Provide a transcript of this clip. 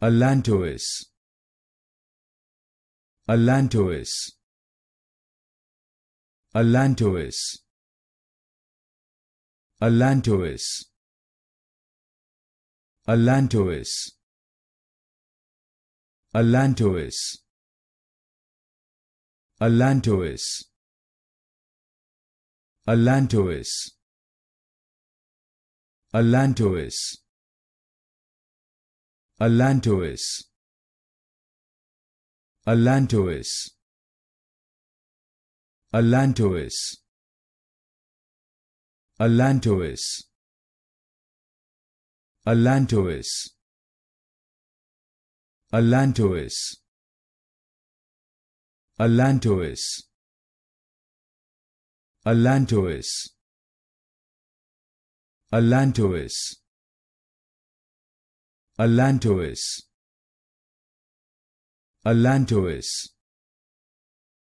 Alantois. Alantois. Alantois. Alantois. Alantois. Alantois. Alantois. Alantois. Allantois. Alantois. Alantois. Alantois. Alantois. Alantois. Alantois. Alantois. Alantois. Allantois. Alantois. Alantois.